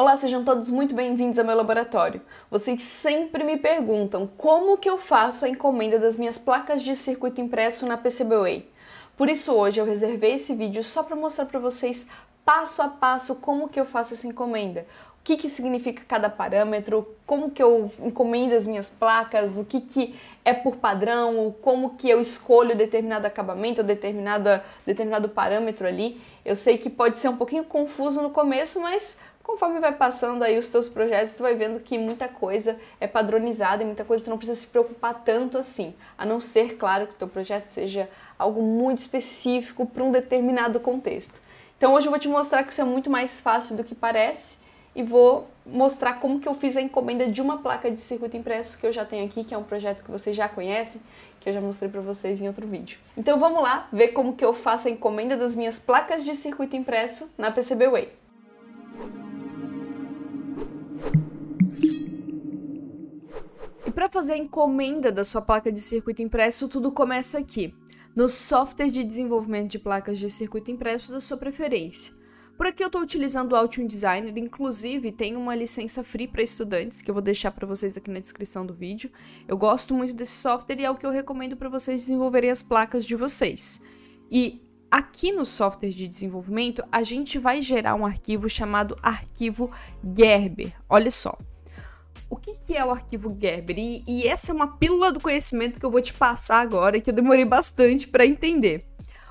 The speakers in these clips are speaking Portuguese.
Olá, sejam todos muito bem-vindos ao meu laboratório. Vocês sempre me perguntam como que eu faço a encomenda das minhas placas de circuito impresso na PCBWay. Por isso hoje eu reservei esse vídeo só para mostrar para vocês passo a passo como que eu faço essa encomenda, o que, que significa cada parâmetro, como que eu encomendo as minhas placas, o que, que é por padrão, como que eu escolho determinado acabamento, determinada, determinado parâmetro ali. Eu sei que pode ser um pouquinho confuso no começo, mas conforme vai passando aí os teus projetos, tu vai vendo que muita coisa é padronizada e muita coisa tu não precisa se preocupar tanto assim. A não ser, claro, que o teu projeto seja algo muito específico para um determinado contexto. Então hoje eu vou te mostrar que isso é muito mais fácil do que parece e vou mostrar como que eu fiz a encomenda de uma placa de circuito impresso que eu já tenho aqui, que é um projeto que vocês já conhecem, que eu já mostrei para vocês em outro vídeo. Então vamos lá ver como que eu faço a encomenda das minhas placas de circuito impresso na PCB Way. E para fazer a encomenda da sua placa de circuito impresso, tudo começa aqui, no software de desenvolvimento de placas de circuito impresso da sua preferência. Por aqui eu estou utilizando o Altium Designer, inclusive tem uma licença free para estudantes que eu vou deixar para vocês aqui na descrição do vídeo. Eu gosto muito desse software e é o que eu recomendo para vocês desenvolverem as placas de vocês. E aqui no software de desenvolvimento a gente vai gerar um arquivo chamado arquivo Gerber. Olha só, o que, que é o arquivo Gerber? E, e essa é uma pílula do conhecimento que eu vou te passar agora, que eu demorei bastante para entender.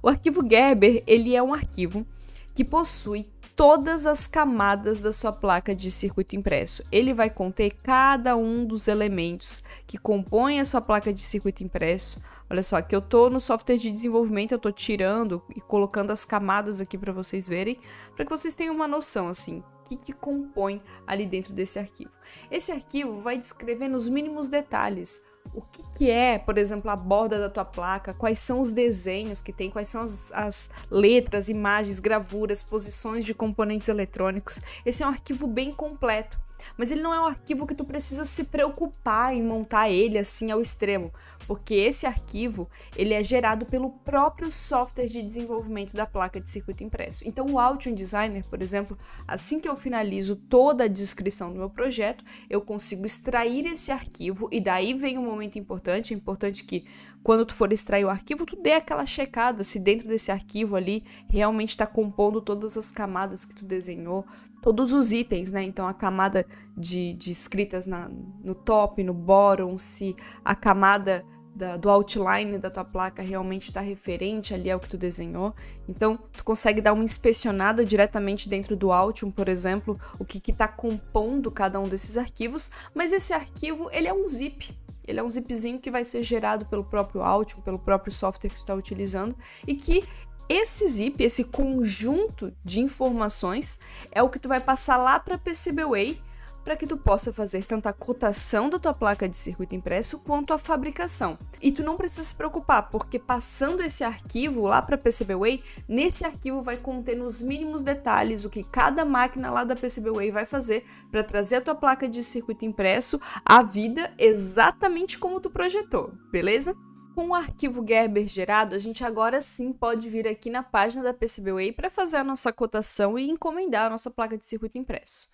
O arquivo Gerber, ele é um arquivo que possui todas as camadas da sua placa de circuito impresso. Ele vai conter cada um dos elementos que compõem a sua placa de circuito impresso. Olha só, que eu tô no software de desenvolvimento, eu tô tirando e colocando as camadas aqui para vocês verem, para que vocês tenham uma noção assim que, que compõe ali dentro desse arquivo. Esse arquivo vai descrever nos mínimos detalhes o que, que, é, por exemplo, a borda da tua placa, quais são os desenhos que tem, quais são as, as, letras, imagens, gravuras, posições de componentes eletrônicos. Esse é um arquivo bem completo. Mas ele não é um arquivo que tu precisa se preocupar em montar ele assim ao extremo, porque esse arquivo ele é gerado pelo próprio software de desenvolvimento da placa de circuito impresso. Então, o Altium Designer, por exemplo, assim que eu finalizo toda a descrição do meu projeto, eu consigo extrair esse arquivo e daí vem um momento importante, é importante que quando tu for extrair o arquivo, tu dê aquela checada se dentro desse arquivo ali realmente está compondo todas as camadas que tu desenhou, todos os itens, né? Então a camada de, de escritas na, no top, no bottom, se a camada da, do outline da tua placa realmente está referente ali ao que tu desenhou. Então, tu consegue dar uma inspecionada diretamente dentro do Altium, por exemplo, o que está compondo cada um desses arquivos, mas esse arquivo ele é um zip. Ele é um zipzinho que vai ser gerado pelo próprio Altium, pelo próprio software que tu está utilizando, e que esse zip, esse conjunto de informações, é o que tu vai passar lá para PCBWay para que tu possa fazer tanto a cotação da tua placa de circuito impresso quanto a fabricação. E tu não precisa se preocupar, porque passando esse arquivo lá para PCBWay, nesse arquivo vai conter nos mínimos detalhes o que cada máquina lá da PCBWay vai fazer para trazer a tua placa de circuito impresso à vida exatamente como tu projetou, beleza? Com o arquivo Gerber gerado, a gente agora sim pode vir aqui na página da PCBWay para fazer a nossa cotação e encomendar a nossa placa de circuito impresso.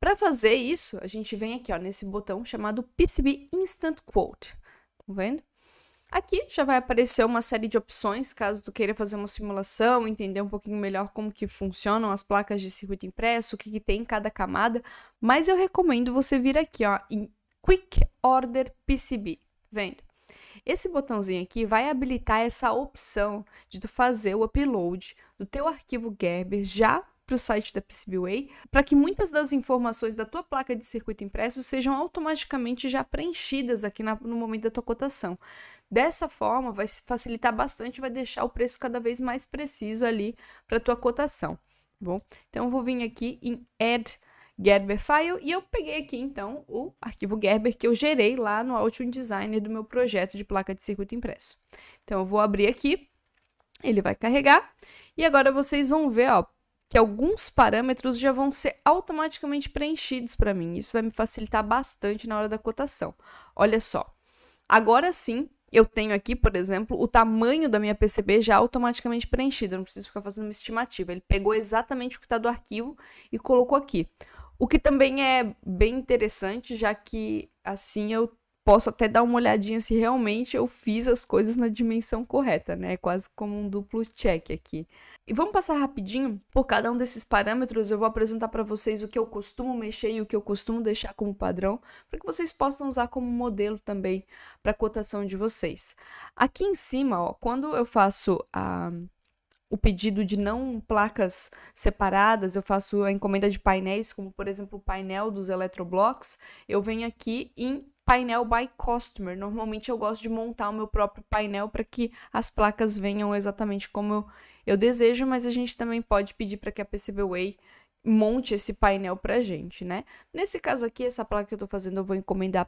Para fazer isso, a gente vem aqui ó, nesse botão chamado PCB Instant Quote. Tá vendo? Aqui já vai aparecer uma série de opções, caso tu queira fazer uma simulação, entender um pouquinho melhor como que funcionam as placas de circuito impresso, o que, que tem em cada camada, mas eu recomendo você vir aqui ó, em Quick Order PCB, vendo? Esse botãozinho aqui vai habilitar essa opção de tu fazer o upload do teu arquivo Gerber já para o site da PCBWay, para que muitas das informações da tua placa de circuito impresso sejam automaticamente já preenchidas aqui na, no momento da tua cotação. Dessa forma, vai facilitar bastante, vai deixar o preço cada vez mais preciso ali para tua cotação. Tá bom, então vou vir aqui em Add Gerber File e eu peguei aqui então o arquivo Gerber que eu gerei lá no Altium Designer do meu projeto de placa de circuito impresso. Então eu vou abrir aqui, ele vai carregar e agora vocês vão ver, ó, que alguns parâmetros já vão ser automaticamente preenchidos para mim. Isso vai me facilitar bastante na hora da cotação. Olha só. Agora sim, eu tenho aqui, por exemplo, o tamanho da minha PCB já automaticamente preenchido. Eu não preciso ficar fazendo uma estimativa. Ele pegou exatamente o que está do arquivo e colocou aqui. O que também é bem interessante, já que assim eu posso até dar uma olhadinha se realmente eu fiz as coisas na dimensão correta, né? É quase como um duplo check aqui. E vamos passar rapidinho por cada um desses parâmetros. Eu vou apresentar para vocês o que eu costumo mexer e o que eu costumo deixar como padrão, para que vocês possam usar como modelo também para a cotação de vocês. Aqui em cima, ó, quando eu faço a o pedido de não placas separadas, eu faço a encomenda de painéis, como por exemplo o painel dos eletroblocks, eu venho aqui em painel by customer. Normalmente eu gosto de montar o meu próprio painel para que as placas venham exatamente como eu, eu desejo, mas a gente também pode pedir para que a PCB way monte esse painel para gente, né? Nesse caso aqui, essa placa que eu estou fazendo, eu vou encomendar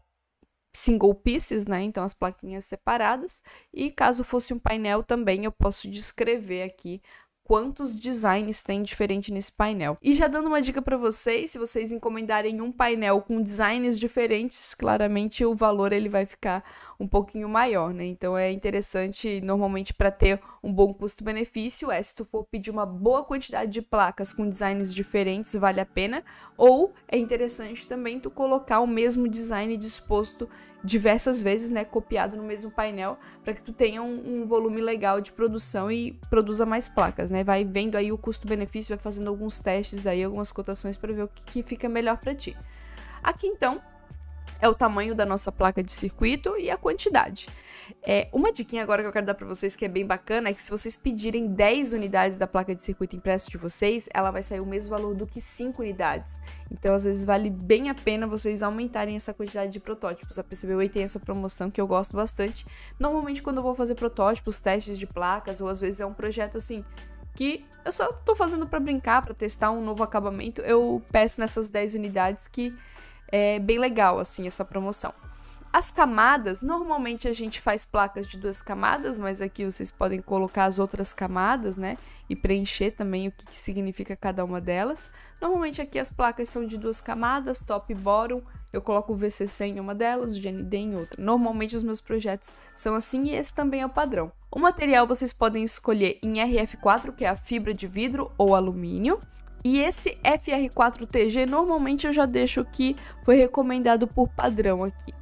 single pieces, né? Então as plaquinhas separadas. E caso fosse um painel também, eu posso descrever aqui quantos designs tem diferente nesse painel. E já dando uma dica para vocês, se vocês encomendarem um painel com designs diferentes, claramente o valor ele vai ficar um pouquinho maior, né? Então é interessante normalmente para ter um bom custo-benefício, é se tu for pedir uma boa quantidade de placas com designs diferentes, vale a pena, ou é interessante também tu colocar o mesmo design disposto diversas vezes, né, copiado no mesmo painel, para que tu tenha um, um, volume legal de produção e produza mais placas, né? Vai vendo aí o custo-benefício, vai fazendo alguns testes aí, algumas cotações para ver o que, que fica melhor para ti. Aqui então é o tamanho da nossa placa de circuito e a quantidade. É, uma dica agora que eu quero dar para vocês que é bem bacana é que se vocês pedirem 10 unidades da placa de circuito impresso de vocês, ela vai sair o mesmo valor do que 5 unidades. Então, às vezes, vale bem a pena vocês aumentarem essa quantidade de protótipos. A PCBWay tem essa promoção que eu gosto bastante. Normalmente, quando eu vou fazer protótipos, testes de placas, ou às vezes é um projeto assim que eu só tô fazendo para brincar, para testar um novo acabamento, eu peço nessas 10 unidades que é bem legal assim essa promoção. As camadas, normalmente a gente faz placas de duas camadas, mas aqui vocês podem colocar as outras camadas, né? E preencher também o que, que significa cada uma delas. Normalmente aqui as placas são de duas camadas, top e bottom. Eu coloco o VCC em uma delas, o GND em outra. Normalmente os meus projetos são assim e esse também é o padrão. O material vocês podem escolher em RF4, que é a fibra de vidro ou alumínio. E esse FR4TG normalmente eu já deixo que foi recomendado por padrão aqui.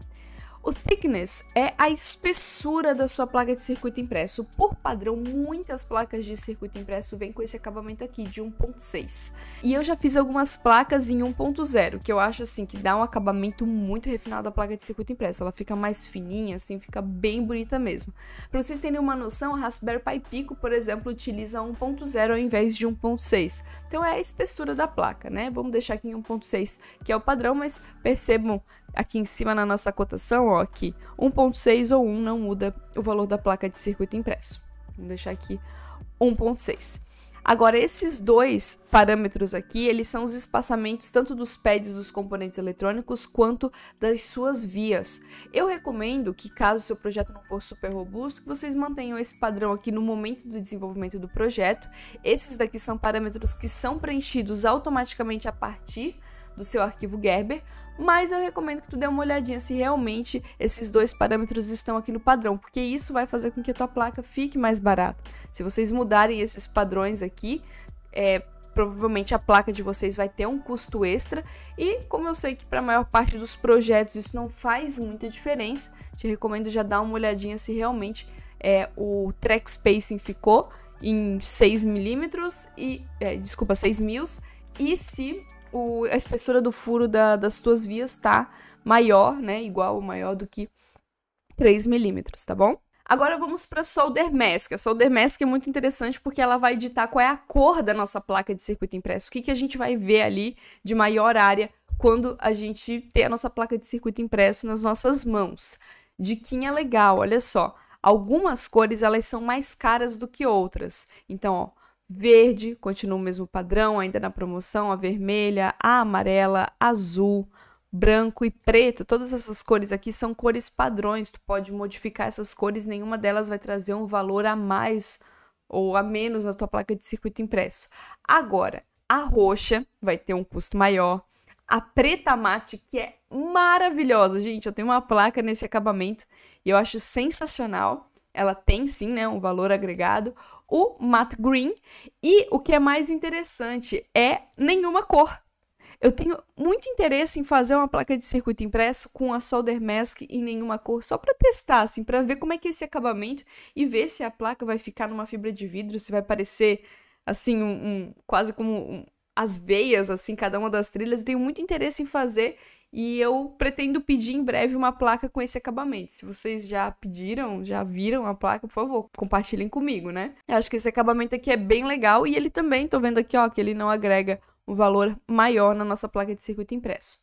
O thickness é a espessura da sua placa de circuito impresso. Por padrão, muitas placas de circuito impresso vêm com esse acabamento aqui de 1.6. E eu já fiz algumas placas em 1.0, que eu acho assim que dá um acabamento muito refinado à placa de circuito impresso. Ela fica mais fininha, assim, fica bem bonita mesmo. Para vocês terem uma noção, a Raspberry Pi Pico, por exemplo, utiliza 1.0 ao invés de 1.6. Então é a espessura da placa, né? Vamos deixar aqui em 1.6, que é o padrão, mas percebam aqui em cima na nossa cotação, ó, que 1.6 ou 1 não muda o valor da placa de circuito impresso. Vamos deixar aqui 1.6. Agora, esses dois parâmetros aqui, eles são os espaçamentos tanto dos pads dos componentes eletrônicos quanto das suas vias. Eu recomendo que, caso seu projeto não for super robusto, que vocês mantenham esse padrão aqui no momento do desenvolvimento do projeto. Esses daqui são parâmetros que são preenchidos automaticamente a partir do seu arquivo Gerber, mas eu recomendo que tu dê uma olhadinha se realmente esses dois parâmetros estão aqui no padrão, porque isso vai fazer com que a tua placa fique mais barata. Se vocês mudarem esses padrões aqui, é, provavelmente a placa de vocês vai ter um custo extra. E como eu sei que para a maior parte dos projetos isso não faz muita diferença, te recomendo já dar uma olhadinha se realmente é, o track spacing ficou em 6 milímetros e é, desculpa 6 mils e se o, a espessura do furo da, das tuas vias tá maior, né? Igual ou maior do que 3 milímetros, tá bom? Agora vamos para a solder mask. A solder mask é muito interessante porque ela vai ditar qual é a cor da nossa placa de circuito impresso. O que, que a gente vai ver ali de maior área quando a gente ter a nossa placa de circuito impresso nas nossas mãos. Diquinha é legal, olha só. Algumas cores elas são mais caras do que outras. Então, ó, Verde continua o mesmo padrão, ainda na promoção, a vermelha, a amarela, azul, branco e preto. Todas essas cores aqui são cores padrões, tu pode modificar essas cores, nenhuma delas vai trazer um valor a mais ou a menos na tua placa de circuito impresso. Agora, a roxa vai ter um custo maior, a preta mate, que é maravilhosa. Gente, eu tenho uma placa nesse acabamento e eu acho sensacional. Ela tem sim, né, um valor agregado o matte green e o que é mais interessante é nenhuma cor. Eu tenho muito interesse em fazer uma placa de circuito impresso com a solder mask em nenhuma cor, só para testar, assim, para ver como é que é esse acabamento e ver se a placa vai ficar numa fibra de vidro, se vai parecer assim um, um quase como um, as veias assim, cada uma das trilhas. Eu tenho muito interesse em fazer e eu pretendo pedir em breve uma placa com esse acabamento. Se vocês já pediram, já viram a placa, por favor, compartilhem comigo, né? Eu acho que esse acabamento aqui é bem legal e ele também, tô vendo aqui, ó, que ele não agrega um valor maior na nossa placa de circuito impresso.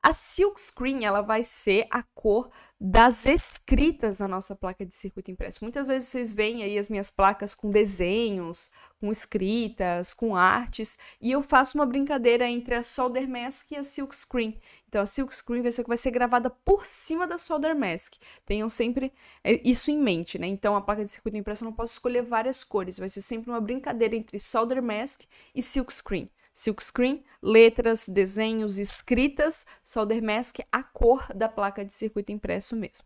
A silk screen, ela vai ser a cor das escritas na nossa placa de circuito impresso. Muitas vezes vocês veem aí as minhas placas com desenhos, com escritas, com artes, e eu faço uma brincadeira entre a solder mask e a silk screen. Então a silk screen vai ser, vai ser gravada por cima da solder mask. Tenham sempre é, isso em mente, né? Então a placa de circuito impresso eu não posso escolher várias cores, vai ser sempre uma brincadeira entre solder mask e silk screen. Silk screen, letras, desenhos, escritas, solder mask, a cor da placa de circuito impresso mesmo.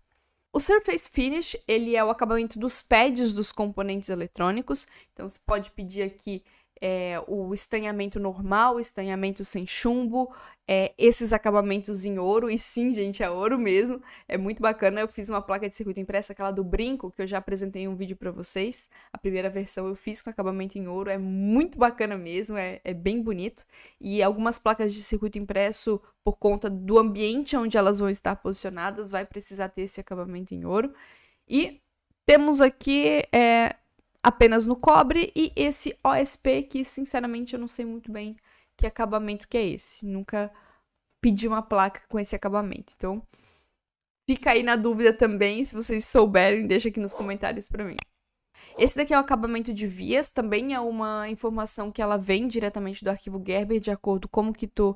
O Surface Finish, ele é o acabamento dos pads dos componentes eletrônicos. Então você pode pedir aqui é, o estanhamento normal, o estanhamento sem chumbo, é, esses acabamentos em ouro, e sim, gente, é ouro mesmo, é muito bacana. Eu fiz uma placa de circuito impressa, aquela do brinco, que eu já apresentei em um vídeo para vocês. A primeira versão eu fiz com acabamento em ouro, é muito bacana mesmo, é, é bem bonito. E algumas placas de circuito impresso, por conta do ambiente onde elas vão estar posicionadas, vai precisar ter esse acabamento em ouro. E temos aqui é, apenas no cobre e esse OSP que, sinceramente, eu não sei muito bem que acabamento que é esse. Nunca pedi uma placa com esse acabamento. Então, fica aí na dúvida também, se vocês souberem, deixa aqui nos comentários para mim. Esse daqui é o acabamento de vias, também é uma informação que ela vem diretamente do arquivo Gerber, de acordo com como que tu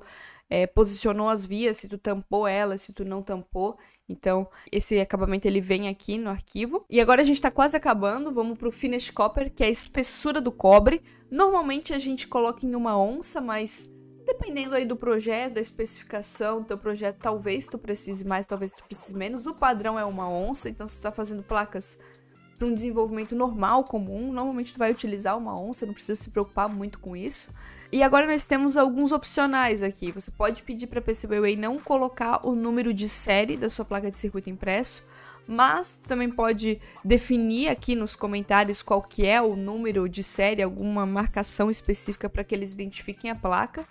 é, posicionou as vias, se tu tampou elas, se tu não tampou. Então, esse acabamento ele vem aqui no arquivo. E agora a gente está quase acabando, vamos para o finish copper, que é a espessura do cobre. Normalmente a gente coloca em uma onça, mas dependendo aí do projeto, da especificação do teu projeto, talvez tu precise mais, talvez tu precise menos. O padrão é uma onça, então se tu está fazendo placas para um desenvolvimento normal, comum, normalmente tu vai utilizar uma onça, não precisa se preocupar muito com isso. E agora nós temos alguns opcionais aqui. Você pode pedir para a PCBWay não colocar o número de série da sua placa de circuito impresso, mas também pode definir aqui nos comentários qual que é o número de série, alguma marcação específica para que eles identifiquem a placa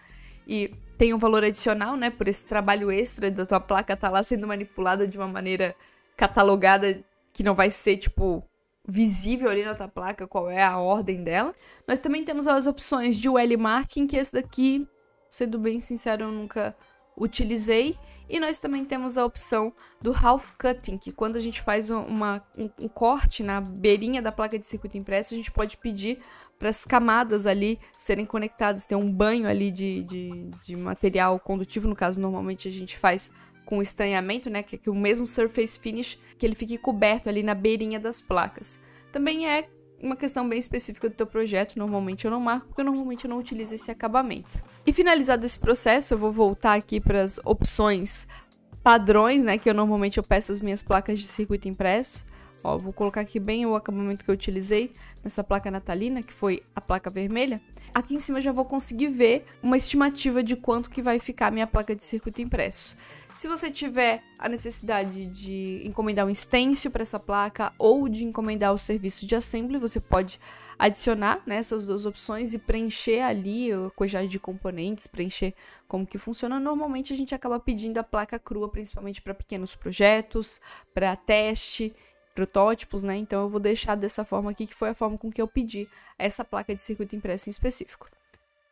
e tem um valor adicional, né, por esse trabalho extra da tua placa estar tá lá sendo manipulada de uma maneira catalogada que não vai ser tipo visível ali na tua placa qual é a ordem dela. Nós também temos as opções de UL Marking, que esse daqui, sendo bem sincero, eu nunca utilizei. E nós também temos a opção do half cutting, que quando a gente faz uma, um, um, corte na beirinha da placa de circuito impresso, a gente pode pedir para as camadas ali serem conectadas, ter um banho ali de, de, de material condutivo, no caso normalmente a gente faz com estanhamento, né, que, que o mesmo surface finish, que ele fique coberto ali na beirinha das placas. Também é uma questão bem específica do teu projeto, normalmente eu não marco, porque normalmente eu não utilizo esse acabamento. E finalizado esse processo, eu vou voltar aqui para as opções padrões, né, que eu normalmente eu peço as minhas placas de circuito impresso. Ó, vou colocar aqui bem o acabamento que eu utilizei nessa placa natalina, que foi a placa vermelha. Aqui em cima já vou conseguir ver uma estimativa de quanto que vai ficar a minha placa de circuito impresso. Se você tiver a necessidade de encomendar um stencil para essa placa ou de encomendar o serviço de assembly, você pode adicionar né, essas duas opções e preencher ali a quantidade de componentes, preencher como que funciona. Normalmente a gente acaba pedindo a placa crua, principalmente para pequenos projetos, para teste protótipos, né? Então eu vou deixar dessa forma aqui, que foi a forma com que eu pedi essa placa de circuito impresso em específico.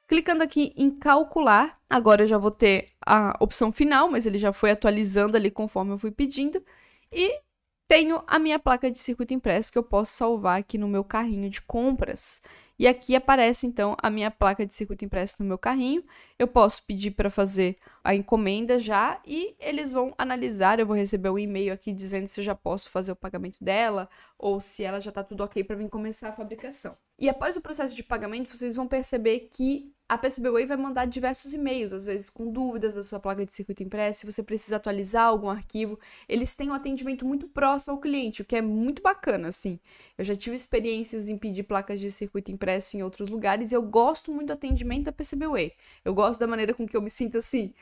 Clicando aqui em calcular, agora eu já vou ter a opção final, mas ele já foi atualizando ali conforme eu fui pedindo. E tenho a minha placa de circuito impresso que eu posso salvar aqui no meu carrinho de compras. E aqui aparece então a minha placa de circuito impresso no meu carrinho. Eu posso pedir para fazer a encomenda já e eles vão analisar. Eu vou receber um e-mail aqui dizendo se eu já posso fazer o pagamento dela ou se ela já está tudo ok para mim começar a fabricação. E após o processo de pagamento, vocês vão perceber que a PCBWay vai mandar diversos e-mails, às vezes com dúvidas da sua placa de circuito impresso, se você precisa atualizar algum arquivo. Eles têm um atendimento muito próximo ao cliente, o que é muito bacana, assim. Eu já tive experiências em pedir placas de circuito impresso em outros lugares e eu gosto muito do atendimento da PCBWay. Eu gosto da maneira com que eu me sinto, assim,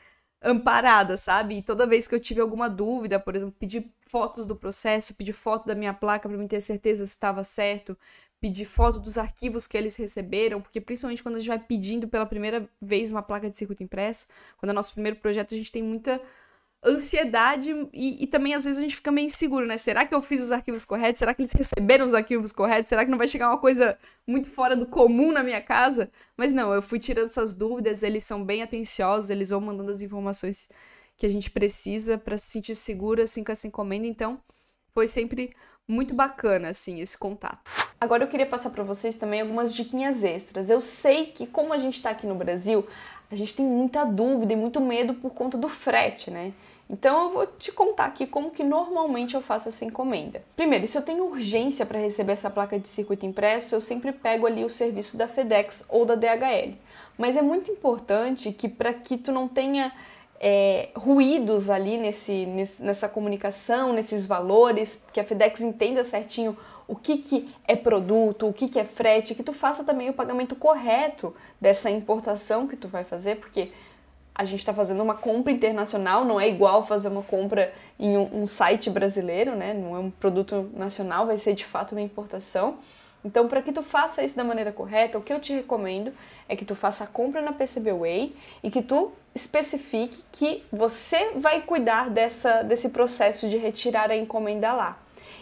amparada, sabe? E toda vez que eu tive alguma dúvida, por exemplo, pedir fotos do processo, pedir foto da minha placa para me ter certeza se estava certo, pedir foto dos arquivos que eles receberam, porque principalmente quando a gente vai pedindo pela primeira vez uma placa de circuito impresso, quando é nosso primeiro projeto, a gente tem muita ansiedade e, e, também às vezes a gente fica meio inseguro, né? Será que eu fiz os arquivos corretos? Será que eles receberam os arquivos corretos? Será que não vai chegar uma coisa muito fora do comum na minha casa? Mas não, eu fui tirando essas dúvidas, eles são bem atenciosos, eles vão mandando as informações que a gente precisa para se sentir seguro assim com essa encomenda, então foi sempre muito bacana, assim, esse contato. Agora eu queria passar para vocês também algumas diquinhas extras. Eu sei que como a gente está aqui no Brasil, a gente tem muita dúvida e muito medo por conta do frete, né? Então eu vou te contar aqui como que normalmente eu faço essa encomenda. Primeiro, se eu tenho urgência para receber essa placa de circuito impresso, eu sempre pego ali o serviço da FedEx ou da DHL. Mas é muito importante que para que tu não tenha é, ruídos ali nesse, nessa comunicação, nesses valores, que a FedEx entenda certinho o que, que é produto, o que, que é frete, que tu faça também o pagamento correto dessa importação que tu vai fazer, porque a gente está fazendo uma compra internacional, não é igual fazer uma compra em um, um site brasileiro, né? Não é um produto nacional, vai ser de fato uma importação. Então, para que tu faça isso da maneira correta, o que eu te recomendo é que tu faça a compra na PCB Way e que tu especifique que você vai cuidar dessa, desse processo de retirar a encomenda lá.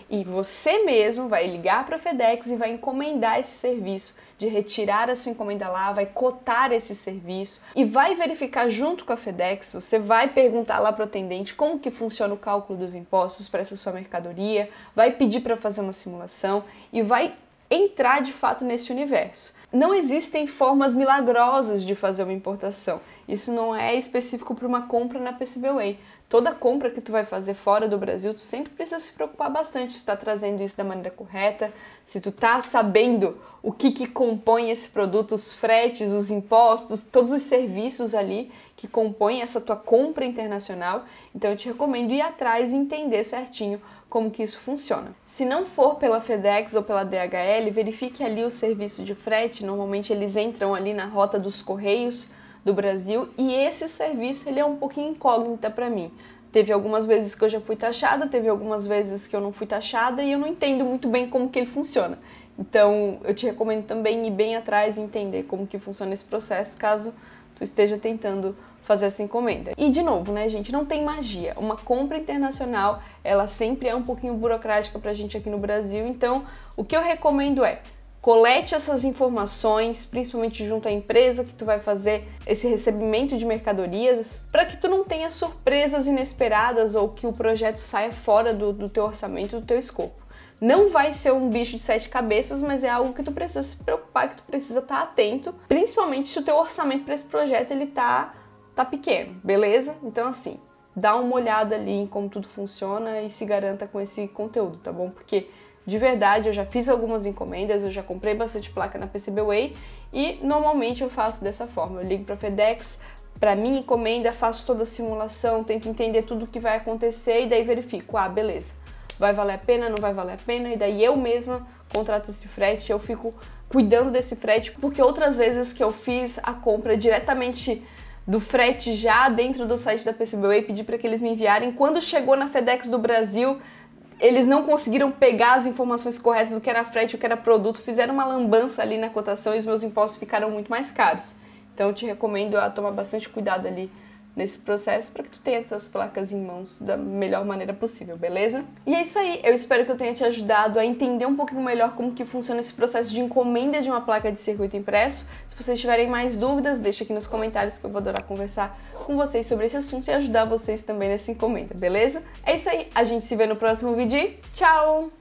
E você mesmo vai ligar para a FedEx e vai encomendar esse serviço de retirar a sua encomenda lá, vai cotar esse serviço e vai verificar junto com a FedEx, você vai perguntar lá para o atendente como que funciona o cálculo dos impostos para essa sua mercadoria, vai pedir para fazer uma simulação e vai entrar de fato nesse universo. Não existem formas milagrosas de fazer uma importação. Isso não é específico para uma compra na PCBWay. Toda compra que tu vai fazer fora do Brasil, tu sempre precisa se preocupar bastante se tu tá trazendo isso da maneira correta, se tu tá sabendo o que, que compõe esse produto, os fretes, os impostos, todos os serviços ali que compõem essa tua compra internacional. Então eu te recomendo ir atrás e entender certinho como que isso funciona. Se não for pela FedEx ou pela DHL, verifique ali o serviço de frete, normalmente eles entram ali na rota dos correios do Brasil e esse serviço ele é um pouquinho incógnita para mim. Teve algumas vezes que eu já fui taxada, teve algumas vezes que eu não fui taxada e eu não entendo muito bem como que ele funciona. Então, eu te recomendo também ir bem atrás e entender como que funciona esse processo, caso tu esteja tentando fazer essa encomenda. E de novo, né, gente, não tem magia. Uma compra internacional, ela sempre é um pouquinho burocrática pra gente aqui no Brasil, então o que eu recomendo é colete essas informações, principalmente junto à empresa que tu vai fazer esse recebimento de mercadorias, para que tu não tenha surpresas inesperadas ou que o projeto saia fora do, do teu orçamento, do teu escopo. Não vai ser um bicho de sete cabeças, mas é algo que tu precisa se preocupar, que tu precisa estar tá atento, principalmente se o teu orçamento para esse projeto ele tá tá pequeno, beleza? Então assim, dá uma olhada ali em como tudo funciona e se garanta com esse conteúdo, tá bom? Porque de verdade, eu já fiz algumas encomendas, eu já comprei bastante placa na PCBWay e normalmente eu faço dessa forma. Eu ligo para FedEx, para minha encomenda, faço toda a simulação, tento entender tudo o que vai acontecer e daí verifico, ah, beleza, vai valer a pena, não vai valer a pena, e daí eu mesma contrato esse frete, eu fico cuidando desse frete, porque outras vezes que eu fiz a compra diretamente do frete já dentro do site da PCBWay, pedi para que eles me enviarem. Quando chegou na FedEx do Brasil, eles não conseguiram pegar as informações corretas do que era frete, o que era produto, fizeram uma lambança ali na cotação e os meus impostos ficaram muito mais caros. Então eu te recomendo a tomar bastante cuidado ali nesse processo para que tu tenha suas placas em mãos da melhor maneira possível, beleza? E é isso aí, eu espero que eu tenha te ajudado a entender um pouquinho melhor como que funciona esse processo de encomenda de uma placa de circuito impresso. Se vocês tiverem mais dúvidas, deixa aqui nos comentários que eu vou adorar conversar com vocês sobre esse assunto e ajudar vocês também nessa encomenda, beleza? É isso aí, a gente se vê no próximo vídeo e tchau!